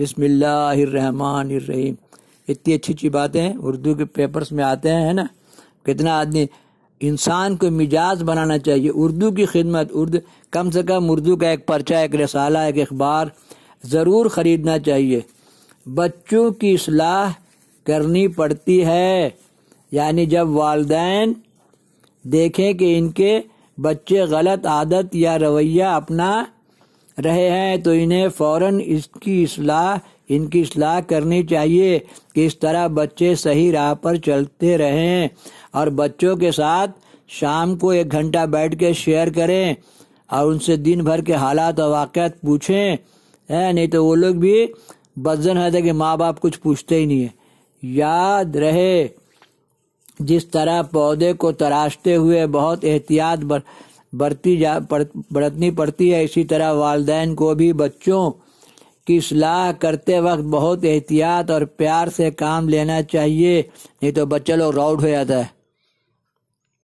रहीम इतनी अच्छी अच्छी बातें उर्दू के पेपर्स में आते हैं है ना कितना आदमी इंसान को मिजाज बनाना चाहिए उर्दू की खिदमत उर्दू कम से कम उर्दू का एक पर्चा एक रसाला एक अखबार ज़रूर ख़रीदना चाहिए बच्चों की असलाह करनी पड़ती है यानी जब वालदेन देखें कि इनके बच्चे गलत आदत या रवैया अपना रहे हैं तो इन्हें फौरन इसकी इसलाह इनकी असलाह करनी चाहिए कि इस तरह बच्चे सही राह पर चलते रहें और बच्चों के साथ शाम को एक घंटा बैठ के शेयर करें और उनसे दिन भर के हालात और वाक़ात पूछें है नहीं तो वो लोग भी बदजन है तो कि माँ बाप कुछ पूछते ही नहीं है याद रहे जिस तरह पौधे को तराशते हुए बहुत एहतियात बरती जा बरतनी पड़ती है इसी तरह वालदेन को भी बच्चों की सलाह करते वक्त बहुत एहतियात और प्यार से काम लेना चाहिए नहीं तो बच्चा लोग राउट हो जाता है